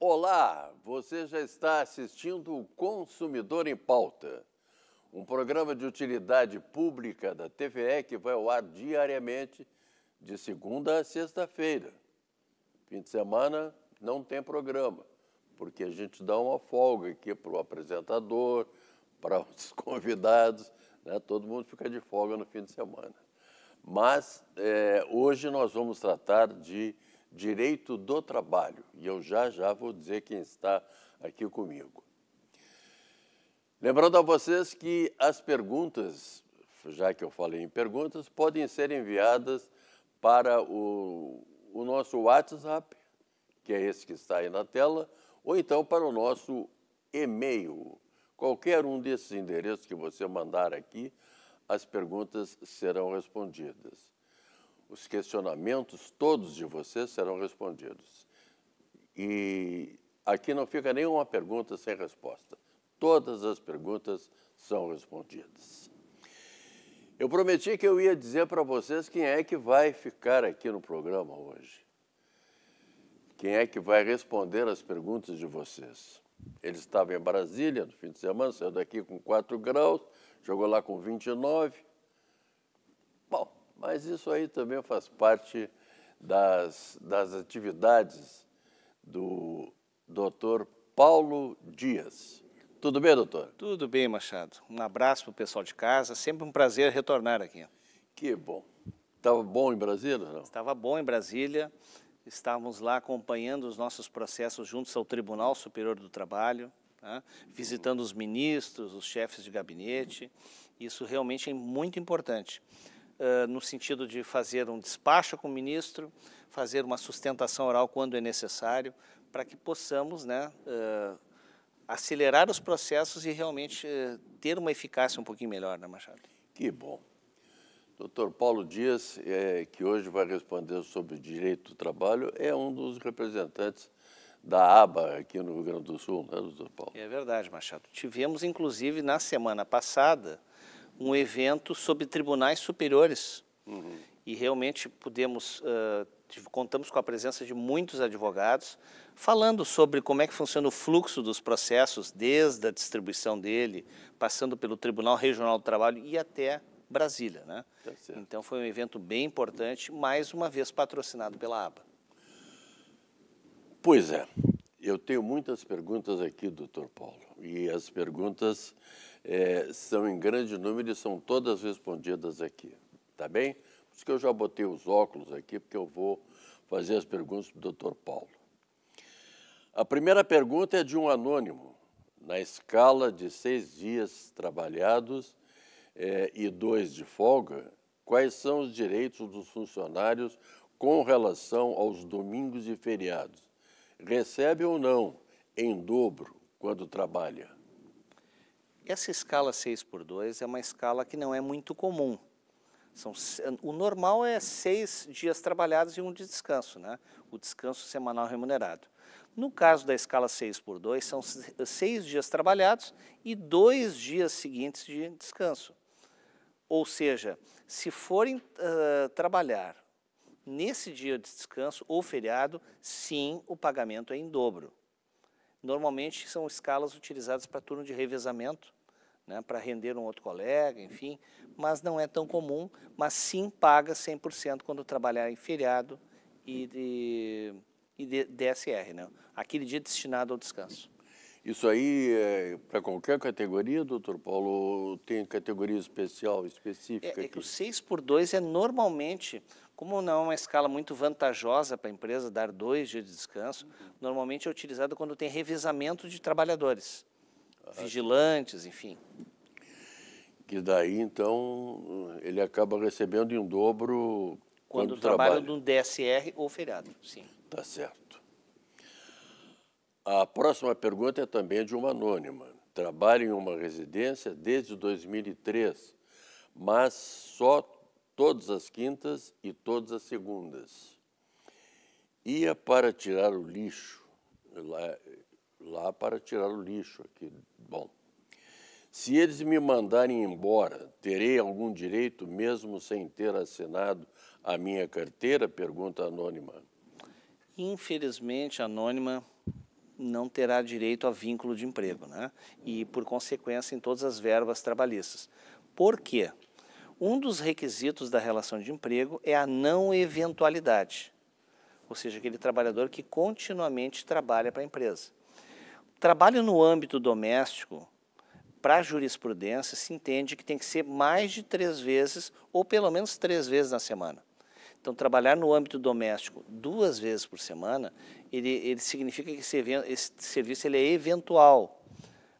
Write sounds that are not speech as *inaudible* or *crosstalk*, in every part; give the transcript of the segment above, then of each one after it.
Olá, você já está assistindo o Consumidor em Pauta, um programa de utilidade pública da TVE que vai ao ar diariamente de segunda a sexta-feira. Fim de semana não tem programa porque a gente dá uma folga aqui para o apresentador, *laughs* para os convidados, né? todo mundo fica de folga no fim de semana. Mas é, hoje nós vamos tratar de direito do trabalho e eu já já vou dizer quem está aqui comigo. Lembrando a vocês que as perguntas, já que eu falei em perguntas, podem ser enviadas para o, o nosso WhatsApp, que é esse que está aí na tela, ou então para o nosso e-mail. Qualquer um desses endereços que você mandar aqui, as perguntas serão respondidas. Os questionamentos, todos de vocês, serão respondidos. E aqui não fica nenhuma pergunta sem resposta. Todas as perguntas são respondidas. Eu prometi que eu ia dizer para vocês quem é que vai ficar aqui no programa hoje quem é que vai responder as perguntas de vocês. Ele estava em Brasília no fim de semana, saiu daqui com 4 graus, jogou lá com 29. Bom, mas isso aí também faz parte das, das atividades do doutor Paulo Dias. Tudo bem, doutor? Tudo bem, Machado. Um abraço para o pessoal de casa. Sempre um prazer retornar aqui. Que bom. Estava bom em Brasília? Não? Estava bom em Brasília estávamos lá acompanhando os nossos processos juntos ao Tribunal Superior do Trabalho, né? visitando os ministros, os chefes de gabinete. Isso realmente é muito importante, uh, no sentido de fazer um despacho com o ministro, fazer uma sustentação oral quando é necessário, para que possamos né, uh, acelerar os processos e realmente uh, ter uma eficácia um pouquinho melhor, né, Machado? Que bom. Doutor Paulo Dias, é, que hoje vai responder sobre direito do trabalho, é um dos representantes da ABA aqui no Rio Grande do Sul, né, doutor Paulo? É verdade, Machado. Tivemos, inclusive, na semana passada, um evento sobre tribunais superiores. Uhum. E realmente pudemos, uh, contamos com a presença de muitos advogados, falando sobre como é que funciona o fluxo dos processos, desde a distribuição dele, passando pelo Tribunal Regional do Trabalho e até Brasília. Né? Tá então foi um evento bem importante, mais uma vez patrocinado pela ABA. Pois é, eu tenho muitas perguntas aqui, doutor Paulo, e as perguntas é, são em grande número e são todas respondidas aqui, tá bem? Por isso que eu já botei os óculos aqui, porque eu vou fazer as perguntas para o doutor Paulo. A primeira pergunta é de um anônimo. Na escala de seis dias trabalhados, é, e dois de folga, quais são os direitos dos funcionários com relação aos domingos e feriados? Recebe ou não em dobro quando trabalha? Essa escala 6 por 2 é uma escala que não é muito comum. São, o normal é seis dias trabalhados e um de descanso, né? o descanso semanal remunerado. No caso da escala 6 por 2, são seis dias trabalhados e dois dias seguintes de descanso. Ou seja, se forem uh, trabalhar nesse dia de descanso ou feriado, sim, o pagamento é em dobro. Normalmente são escalas utilizadas para turno de revezamento, né, para render um outro colega, enfim, mas não é tão comum, mas sim paga 100% quando trabalhar em feriado e, de, e de, DSR, né, aquele dia destinado ao descanso. Isso aí é para qualquer categoria, doutor Paulo? Tem categoria especial, específica? É, é que o 6 por 2 é normalmente, como não é uma escala muito vantajosa para a empresa dar dois dias de descanso, uhum. normalmente é utilizado quando tem revezamento de trabalhadores, ah, vigilantes, enfim. Que daí, então, ele acaba recebendo em dobro quando, quando trabalha. trabalho de no DSR ou feriado, sim. Tá certo. A próxima pergunta é também de uma anônima. Trabalho em uma residência desde 2003, mas só todas as quintas e todas as segundas. Ia para tirar o lixo, lá, lá para tirar o lixo aqui. Bom, se eles me mandarem embora, terei algum direito mesmo sem ter assinado a minha carteira? Pergunta anônima. Infelizmente, anônima, não terá direito a vínculo de emprego, né? E por consequência em todas as verbas trabalhistas. Por quê? Um dos requisitos da relação de emprego é a não eventualidade, ou seja, aquele trabalhador que continuamente trabalha para a empresa. Trabalho no âmbito doméstico, para a jurisprudência, se entende que tem que ser mais de três vezes, ou pelo menos três vezes na semana. Então, trabalhar no âmbito doméstico duas vezes por semana, ele, ele significa que esse, evento, esse serviço ele é eventual,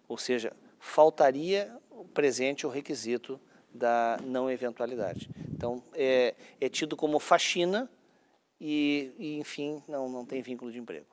ou seja, faltaria presente o requisito da não eventualidade. Então, é, é tido como faxina e, e, enfim, não, não tem vínculo de emprego.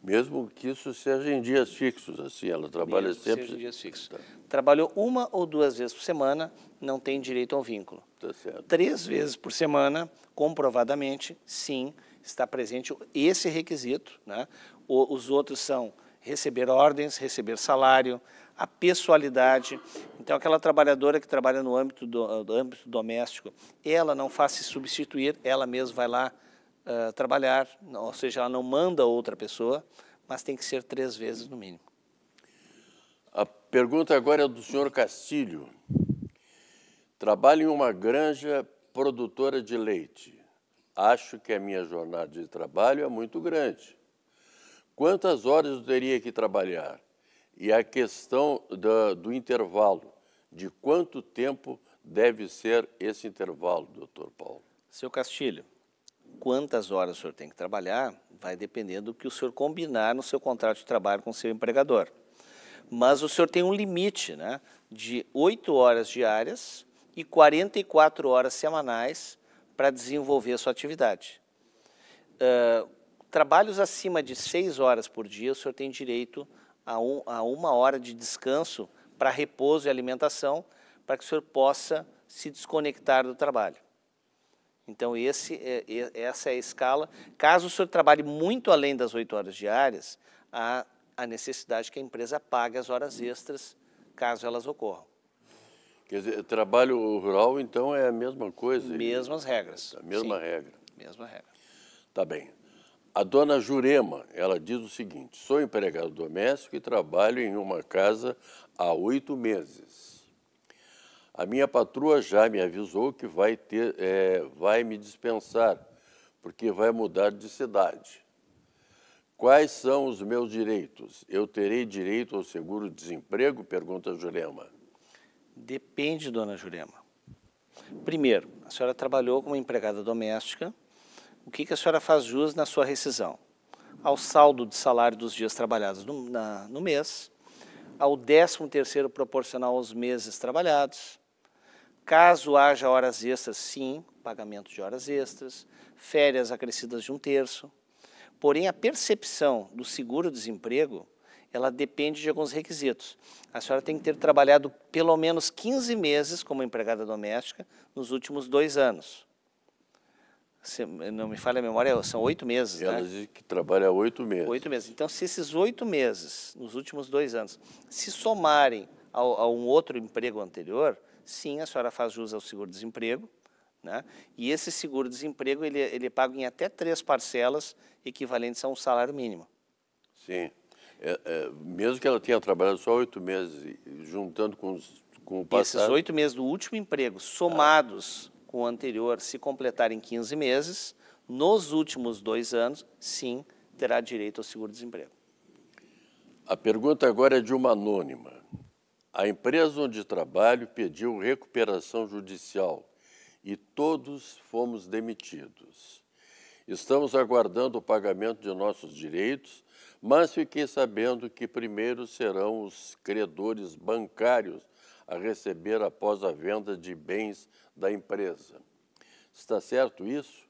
Mesmo que isso seja em dias fixos, assim, ela trabalha Mesmo sempre. Seja em dias fixos. Tá. Trabalhou uma ou duas vezes por semana, não tem direito a um vínculo. Tá Três vezes por semana, comprovadamente, sim, está presente esse requisito. Né? O, os outros são receber ordens, receber salário, a pessoalidade. Então, aquela trabalhadora que trabalha no âmbito, do, do âmbito doméstico, ela não faz se substituir, ela mesma vai lá uh, trabalhar, ou seja, ela não manda outra pessoa, mas tem que ser três vezes no mínimo. A pergunta agora é do senhor Castilho. Trabalho em uma granja produtora de leite. Acho que a minha jornada de trabalho é muito grande. Quantas horas eu teria que trabalhar? E a questão do, do intervalo, de quanto tempo deve ser esse intervalo, doutor Paulo? Seu Castilho, quantas horas o senhor tem que trabalhar vai dependendo do que o senhor combinar no seu contrato de trabalho com o seu empregador. Mas o senhor tem um limite né, de oito horas diárias e 44 horas semanais para desenvolver a sua atividade. Uh, trabalhos acima de 6 horas por dia, o senhor tem direito a, um, a uma hora de descanso para repouso e alimentação, para que o senhor possa se desconectar do trabalho. Então, esse, é, essa é a escala. Caso o senhor trabalhe muito além das 8 horas diárias, há a necessidade que a empresa pague as horas extras, caso elas ocorram. Quer dizer, trabalho rural, então, é a mesma coisa? Mesmas regras. É a mesma Sim, regra. Mesma regra. Tá bem. A dona Jurema, ela diz o seguinte: sou empregado doméstico e trabalho em uma casa há oito meses. A minha patroa já me avisou que vai, ter, é, vai me dispensar, porque vai mudar de cidade. Quais são os meus direitos? Eu terei direito ao seguro-desemprego? Pergunta Jurema. Depende, dona Jurema. Primeiro, a senhora trabalhou como empregada doméstica. O que, que a senhora faz jus na sua rescisão? Ao saldo de salário dos dias trabalhados no, na, no mês, ao 13 terceiro proporcional aos meses trabalhados. Caso haja horas extras, sim, pagamento de horas extras, férias acrescidas de um terço. Porém, a percepção do seguro-desemprego ela depende de alguns requisitos. A senhora tem que ter trabalhado pelo menos 15 meses como empregada doméstica nos últimos dois anos. Se não me falha a memória, são oito meses, né? ela né? diz que trabalha oito meses. Oito meses. Então, se esses oito meses, nos últimos dois anos, se somarem a um outro emprego anterior, sim, a senhora faz jus ao seguro-desemprego, né? E esse seguro-desemprego ele, é, ele é pago em até três parcelas equivalentes a um salário mínimo. Sim é, é, mesmo que ela tenha trabalhado só oito meses, juntando com, os, com o passado... Esses oito meses do último emprego, somados ah. com o anterior, se completarem 15 meses, nos últimos dois anos, sim, terá direito ao seguro-desemprego. A pergunta agora é de uma anônima. A empresa onde trabalho pediu recuperação judicial e todos fomos demitidos. Estamos aguardando o pagamento de nossos direitos mas fiquei sabendo que primeiro serão os credores bancários a receber após a venda de bens da empresa. Está certo isso?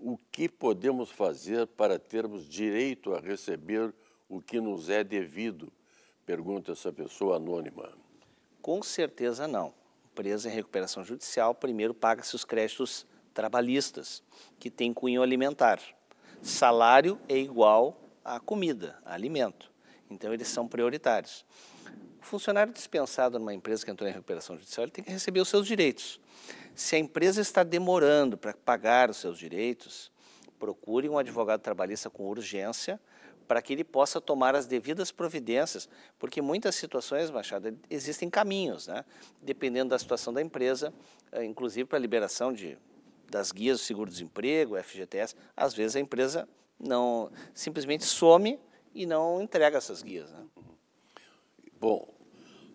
O que podemos fazer para termos direito a receber o que nos é devido? Pergunta essa pessoa anônima. Com certeza não. Empresa em recuperação judicial, primeiro paga-se os créditos trabalhistas, que tem cunho alimentar. Salário é igual a comida, a alimento. Então, eles são prioritários. O funcionário dispensado numa empresa que entrou em recuperação judicial ele tem que receber os seus direitos. Se a empresa está demorando para pagar os seus direitos, procure um advogado trabalhista com urgência para que ele possa tomar as devidas providências, porque em muitas situações, Machado, existem caminhos, né? dependendo da situação da empresa, eh, inclusive para a liberação de, das guias do seguro-desemprego, FGTS, às vezes a empresa não simplesmente some e não entrega essas guias. Né? Bom,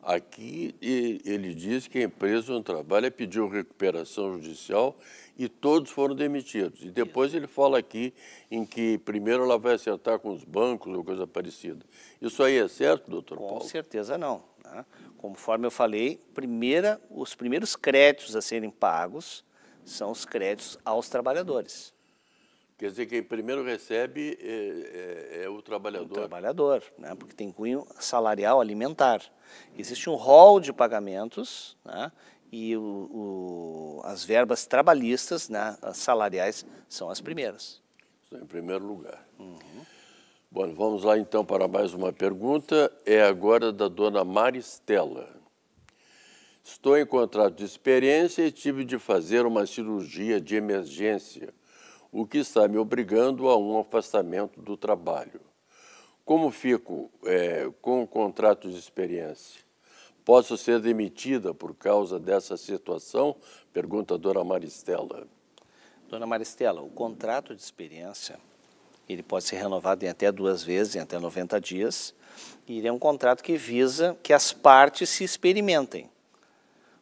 aqui ele diz que a empresa onde trabalha pediu recuperação judicial e todos foram demitidos. E depois ele fala aqui em que primeiro ela vai acertar com os bancos ou coisa parecida. Isso aí é certo, doutor Paulo? Com certeza não. Né? Conforme eu falei, primeira, os primeiros créditos a serem pagos são os créditos aos trabalhadores. Quer dizer, quem primeiro recebe é, é, é o trabalhador. O trabalhador, né? porque tem cunho salarial alimentar. Existe um rol de pagamentos né? e o, o, as verbas trabalhistas, né? as salariais, são as primeiras. em primeiro lugar. Uhum. Bom, vamos lá então para mais uma pergunta. É agora da dona Maristela. Estou em contrato de experiência e tive de fazer uma cirurgia de emergência o que está me obrigando a um afastamento do trabalho. Como fico é, com o contrato de experiência? Posso ser demitida por causa dessa situação? Pergunta a dona Maristela. Dona Maristela, o contrato de experiência ele pode ser renovado em até duas vezes, em até 90 dias. E ele é um contrato que visa que as partes se experimentem.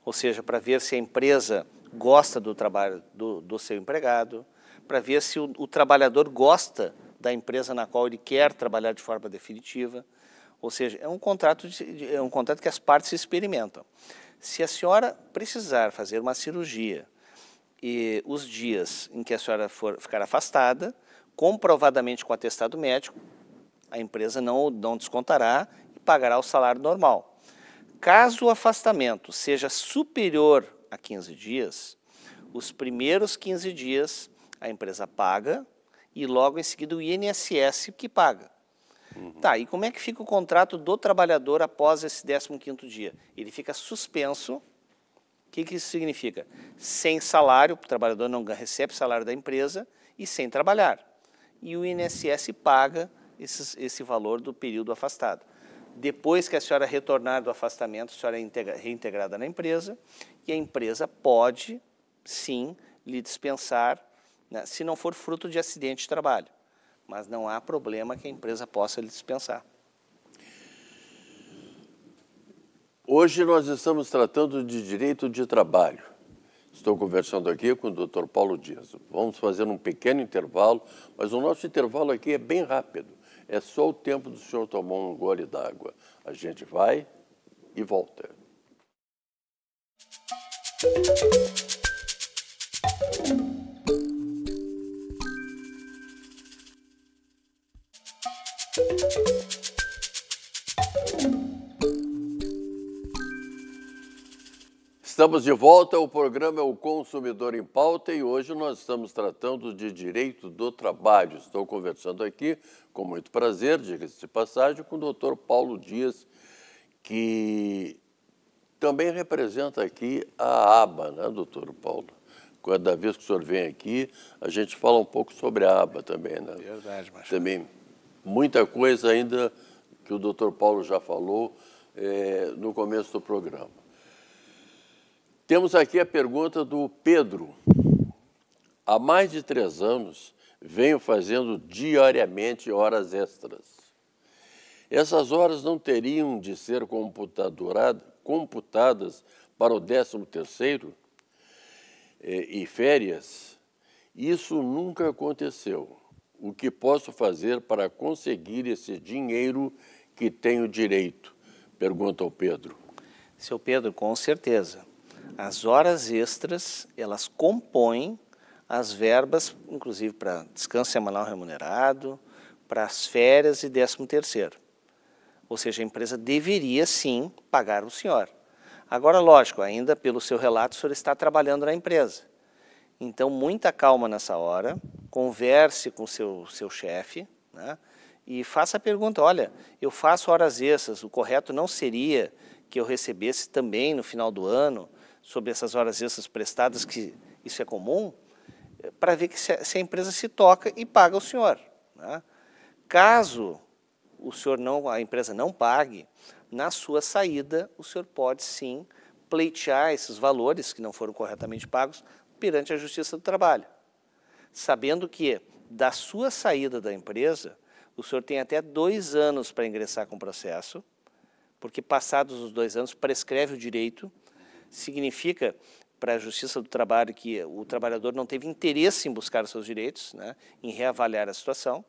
Ou seja, para ver se a empresa gosta do trabalho do, do seu empregado, para ver se o, o trabalhador gosta da empresa na qual ele quer trabalhar de forma definitiva. Ou seja, é um contrato, de, é um contrato que as partes experimentam. Se a senhora precisar fazer uma cirurgia e os dias em que a senhora for ficar afastada, comprovadamente com atestado médico, a empresa não, não descontará e pagará o salário normal. Caso o afastamento seja superior a 15 dias, os primeiros 15 dias a empresa paga e logo em seguida o INSS que paga. Uhum. Tá, e como é que fica o contrato do trabalhador após esse 15º dia? Ele fica suspenso. O que, que isso significa? Sem salário, o trabalhador não recebe salário da empresa e sem trabalhar. E o INSS paga esse valor do período afastado. Depois que a senhora retornar do afastamento, a senhora é integra, reintegrada na empresa e a empresa pode, sim, lhe dispensar né, se não for fruto de acidente de trabalho. Mas não há problema que a empresa possa lhe dispensar. Hoje nós estamos tratando de direito de trabalho. Estou conversando aqui com o Dr. Paulo Dias. Vamos fazer um pequeno intervalo, mas o nosso intervalo aqui é bem rápido. É só o tempo do senhor tomar um gole d'água. A gente vai e volta. Estamos de volta, o programa é o Consumidor em Pauta e hoje nós estamos tratando de direito do trabalho. Estou conversando aqui, com muito prazer, diga-se de passagem, com o doutor Paulo Dias, que também representa aqui a ABA, né, doutor Paulo? Cada vez que o senhor vem aqui, a gente fala um pouco sobre a ABA também, né? Verdade, mas Também muita coisa ainda que o doutor Paulo já falou é, no começo do programa. Temos aqui a pergunta do Pedro. Há mais de três anos venho fazendo diariamente horas extras. Essas horas não teriam de ser computadas para o 13 terceiro eh, e férias? Isso nunca aconteceu. O que posso fazer para conseguir esse dinheiro que tenho direito? Pergunta ao Pedro. Seu Pedro, com certeza. As horas extras, elas compõem as verbas, inclusive para descanso semanal remunerado, para as férias e décimo terceiro. Ou seja, a empresa deveria sim pagar o senhor. Agora, lógico, ainda pelo seu relato, o senhor está trabalhando na empresa. Então, muita calma nessa hora, converse com seu, seu chefe né, e faça a pergunta, olha, eu faço horas extras, o correto não seria que eu recebesse também no final do ano? sobre essas horas extras prestadas, que isso é comum, eh, para ver que se a, se a, empresa se toca e paga o senhor. Né? Caso o senhor não, a empresa não pague, na sua saída o senhor pode sim pleitear esses valores que não foram corretamente pagos perante a Justiça do Trabalho, sabendo que da sua saída da empresa o senhor tem até dois anos para ingressar com o processo, porque passados os dois anos prescreve o direito significa para a Justiça do Trabalho que o trabalhador não teve interesse em buscar os seus direitos, né, em reavaliar a situação.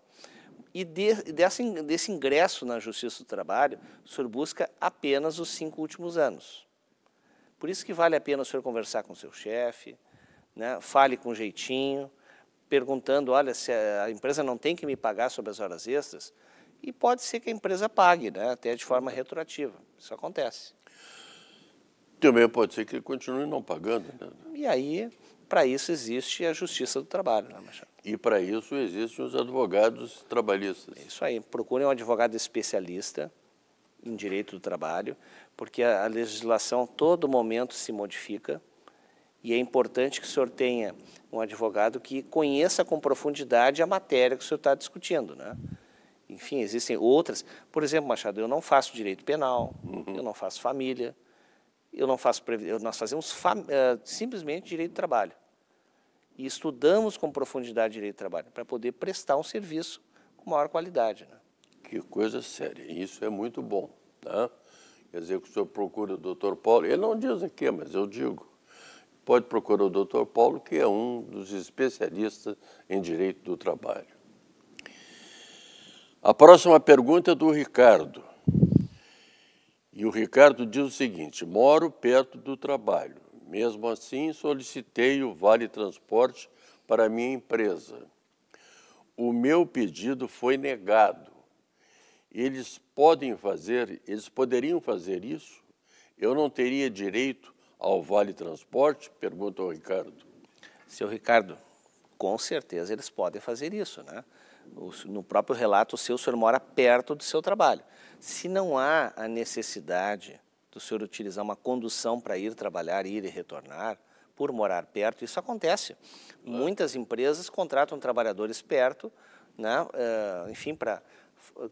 E de, desse, desse ingresso na Justiça do Trabalho, o senhor busca apenas os cinco últimos anos. Por isso que vale a pena o senhor conversar com o seu chefe, né, fale com jeitinho, perguntando, olha, se a empresa não tem que me pagar sobre as horas extras, e pode ser que a empresa pague, né, até de forma retroativa. Isso acontece. Também pode ser que ele continue não pagando. Né? E aí, para isso existe a justiça do trabalho, né, Machado? E para isso existem os advogados trabalhistas. Isso aí, procurem um advogado especialista em direito do trabalho, porque a, a legislação todo momento se modifica e é importante que o senhor tenha um advogado que conheça com profundidade a matéria que o senhor está discutindo, né? Enfim, existem outras. Por exemplo, Machado, eu não faço direito penal, uhum. eu não faço família, eu não faço previdência, nós fazemos uh, simplesmente direito do trabalho. E estudamos com profundidade direito do trabalho, para poder prestar um serviço com maior qualidade. Né? Que coisa séria, isso é muito bom. Né? Quer dizer, que o senhor procura o doutor Paulo, ele não diz aqui, mas eu digo, pode procurar o doutor Paulo, que é um dos especialistas em direito do trabalho. A próxima pergunta é do Ricardo. E o Ricardo diz o seguinte: moro perto do trabalho. Mesmo assim, solicitei o Vale Transporte para minha empresa. O meu pedido foi negado. Eles podem fazer, eles poderiam fazer isso? Eu não teria direito ao Vale Transporte? Pergunta o Ricardo. Seu Ricardo, com certeza eles podem fazer isso, né? No próprio relato seu, o senhor mora perto do seu trabalho. Se não há a necessidade do senhor utilizar uma condução para ir trabalhar, ir e retornar, por morar perto, isso acontece. É. Muitas empresas contratam trabalhadores perto, né, eh, enfim, para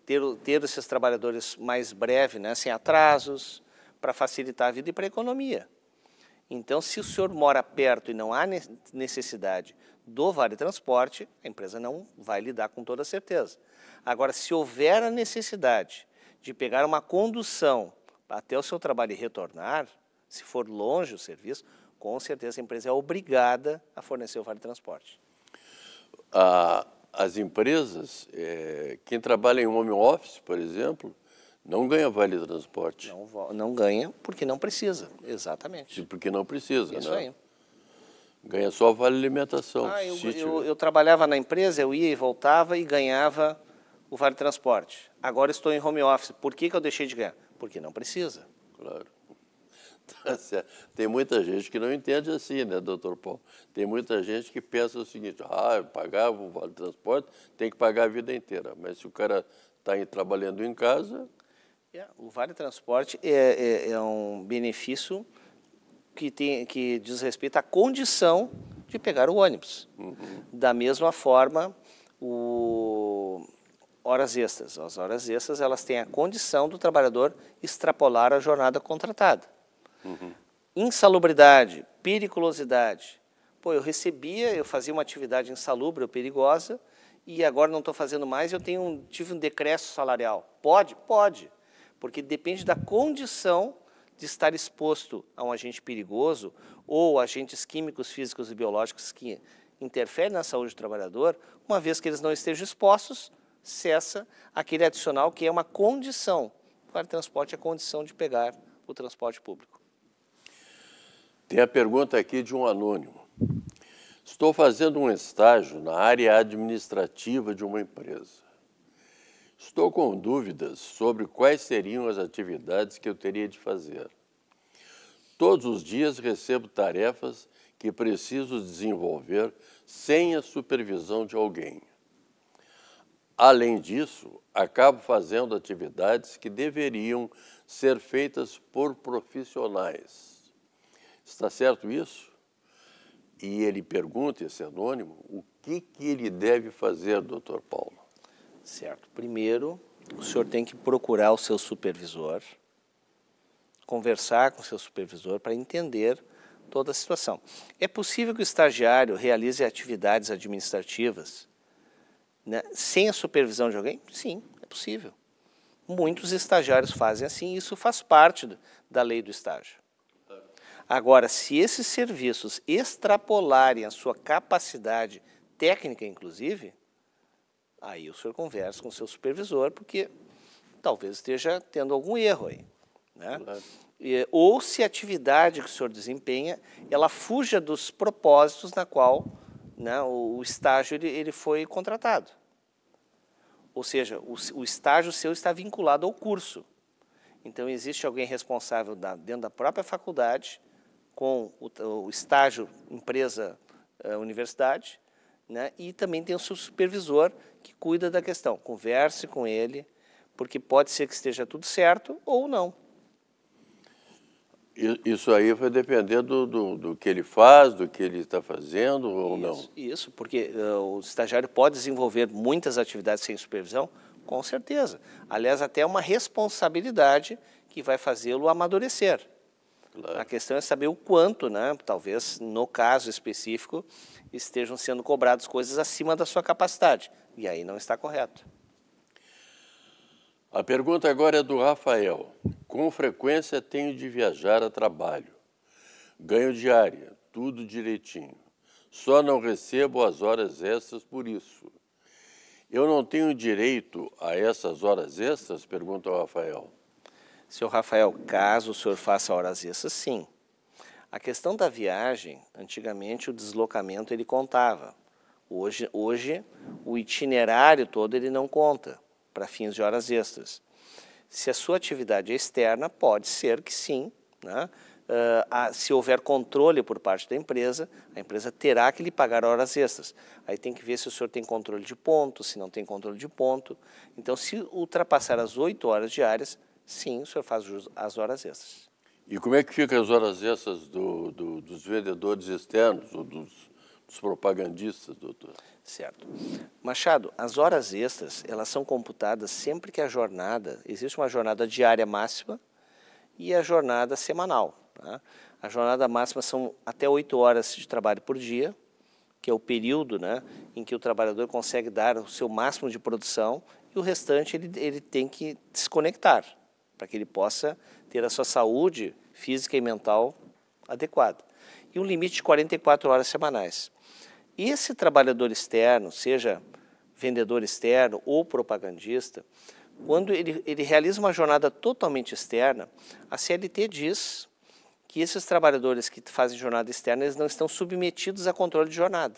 ter, ter esses trabalhadores mais breve, né, sem atrasos, para facilitar a vida e para a economia. Então, se o senhor mora perto e não há necessidade do vale transporte, a empresa não vai lidar com toda certeza. Agora, se houver a necessidade de pegar uma condução até o seu trabalho e retornar, se for longe o serviço, com certeza a empresa é obrigada a fornecer o vale transporte. Ah, as empresas, é, quem trabalha em home office, por exemplo, não ganha vale transporte. Não, não ganha porque não precisa, exatamente. Porque não precisa, Isso né? aí. Ganha só vale alimentação. Ah, eu, eu, né? eu, trabalhava na empresa, eu ia e voltava e ganhava o Vale Transporte. Agora estou em home office. Por que, que eu deixei de ganhar? Porque não precisa. Claro. Tá tem muita gente que não entende assim, né, doutor Paulo? Tem muita gente que pensa o seguinte: ah, eu pagava o vale transporte, tem que pagar a vida inteira. Mas se o cara está trabalhando em casa. É, o vale transporte é, é, é, um benefício que, tem, que diz respeito à condição de pegar o ônibus. Uhum. Da mesma forma, o horas extras. As horas extras elas têm a condição do trabalhador extrapolar a jornada contratada. Uhum. Insalubridade, periculosidade. Pô, eu recebia, eu fazia uma atividade insalubre ou perigosa e agora não estou fazendo mais, eu tenho um, tive um decréscimo salarial. Pode? Pode. Porque depende da condição de estar exposto a um agente perigoso ou agentes químicos, físicos e biológicos que interferem na saúde do trabalhador, uma vez que eles não estejam expostos, cessa aquele adicional que é uma condição. O transporte é condição de pegar o transporte público. Tem a pergunta aqui de um anônimo. Estou fazendo um estágio na área administrativa de uma empresa. Estou com dúvidas sobre quais seriam as atividades que eu teria de fazer. Todos os dias recebo tarefas que preciso desenvolver sem a supervisão de alguém. Além disso, acabo fazendo atividades que deveriam ser feitas por profissionais. Está certo isso? E ele pergunta, esse anônimo, o que, que ele deve fazer, doutor Paulo? Certo. Primeiro, o senhor tem que procurar o seu supervisor, conversar com o seu supervisor para entender toda a situação. É possível que o estagiário realize atividades administrativas né, sem a supervisão de alguém? Sim, é possível. Muitos estagiários fazem assim, isso faz parte do, da lei do estágio. Agora, se esses serviços extrapolarem a sua capacidade técnica, inclusive, aí o senhor conversa com o seu supervisor, porque talvez esteja tendo algum erro aí. Né? Claro. E, ou se a atividade que o senhor desempenha, ela fuja dos propósitos na qual né, o, o, estágio ele, ele foi contratado. Ou seja, o, o estágio seu está vinculado ao curso. Então, existe alguém responsável da, dentro da própria faculdade, com o, o estágio empresa-universidade, é, né, e também tem o seu supervisor que cuida da questão. Converse com ele, porque pode ser que esteja tudo certo ou não. Isso aí vai depender do, do, do, que ele faz, do que ele está fazendo ou isso, não? Isso, porque uh, o estagiário pode desenvolver muitas atividades sem supervisão, com certeza. Aliás, até é uma responsabilidade que vai fazê-lo amadurecer. Claro. A questão é saber o quanto, né? talvez no caso específico, estejam sendo cobradas coisas acima da sua capacidade. E aí não está correto. A pergunta agora é do Rafael. Com frequência tenho de viajar a trabalho. Ganho diária, tudo direitinho. Só não recebo as horas extras por isso. Eu não tenho direito a essas horas extras? Pergunta o Rafael. Seu Rafael, caso o senhor faça horas extras, sim. A questão da viagem, antigamente o deslocamento ele contava. Hoje, hoje o itinerário todo ele não conta para fins de horas extras. Se a sua atividade é externa, pode ser que sim, né? Uh, a, se houver controle por parte da empresa, a empresa terá que lhe pagar horas extras. Aí tem que ver se o senhor tem controle de ponto, se não tem controle de ponto. Então, se ultrapassar as oito horas diárias, sim, o senhor faz as horas extras. E como é que ficam as horas extras do, do, dos vendedores externos ou dos, dos propagandistas, doutor? Certo. Machado, as horas extras, elas são computadas sempre que a jornada, existe uma jornada diária máxima e a jornada semanal. Tá? A jornada máxima são até oito horas de trabalho por dia, que é o período né, em que o trabalhador consegue dar o seu máximo de produção e o restante ele, ele tem que desconectar para que ele possa ter a sua saúde física e mental adequada. E um limite de 44 horas semanais esse trabalhador externo, seja vendedor externo ou propagandista, quando ele, ele realiza uma jornada totalmente externa, a CLT diz que esses trabalhadores que fazem jornada externa, eles não estão submetidos a controle de jornada.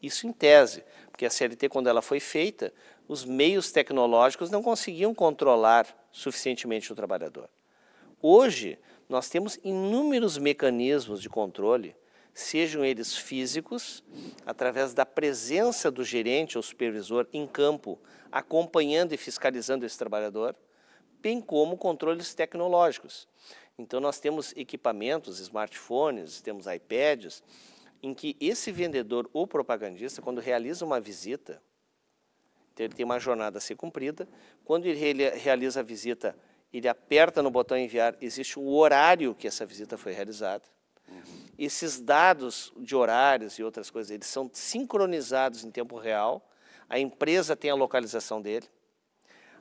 Isso em tese, porque a CLT, quando ela foi feita, os meios tecnológicos não conseguiam controlar suficientemente o trabalhador. Hoje, nós temos inúmeros mecanismos de controle sejam eles físicos, através da presença do gerente ou supervisor em campo, acompanhando e fiscalizando esse trabalhador, bem como controles tecnológicos. Então, nós temos equipamentos, smartphones, temos iPads, em que esse vendedor ou propagandista, quando realiza uma visita, então ele tem uma jornada a ser cumprida, quando ele realiza a visita, ele aperta no botão enviar, existe o horário que essa visita foi realizada. Uhum. Esses dados de horários e outras coisas, eles são sincronizados em tempo real, a empresa tem a localização dele.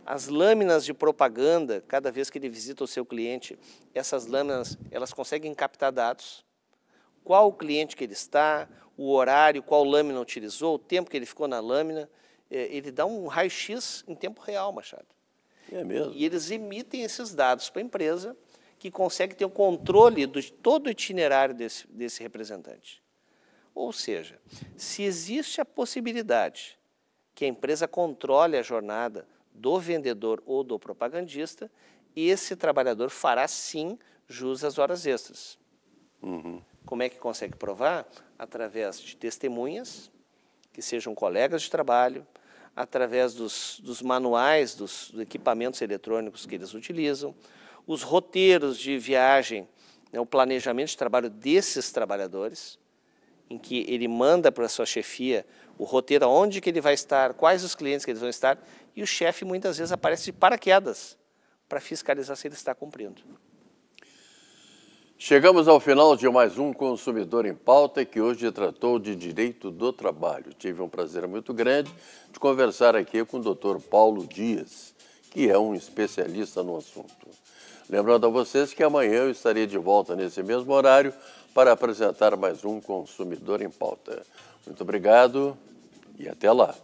As lâminas de propaganda, cada vez que ele visita o seu cliente, essas lâminas, elas conseguem captar dados. Qual o cliente que ele está, o horário, qual lâmina utilizou, o tempo que ele ficou na lâmina. Eh, ele dá um raio-x em tempo real, Machado. É mesmo? E eles emitem esses dados para a empresa que consegue ter o controle de todo o itinerário desse, desse representante. Ou seja, se existe a possibilidade que a empresa controle a jornada do vendedor ou do propagandista, esse trabalhador fará sim jus às horas extras. Uhum. Como é que consegue provar? Através de testemunhas, que sejam colegas de trabalho, através dos, dos manuais, dos, dos equipamentos eletrônicos que eles utilizam, os roteiros de viagem, né, o planejamento de trabalho desses trabalhadores, em que ele manda para a sua chefia o roteiro aonde que ele vai estar, quais os clientes que eles vão estar, e o chefe muitas vezes aparece de paraquedas para fiscalizar se ele está cumprindo. Chegamos ao final de mais um Consumidor em Pauta, que hoje tratou de direito do trabalho. Tive um prazer muito grande de conversar aqui com o Dr. Paulo Dias, que é um especialista no assunto. Lembrando a vocês que amanhã eu estarei de volta nesse mesmo horário para apresentar mais um Consumidor em Pauta. Muito obrigado e até lá.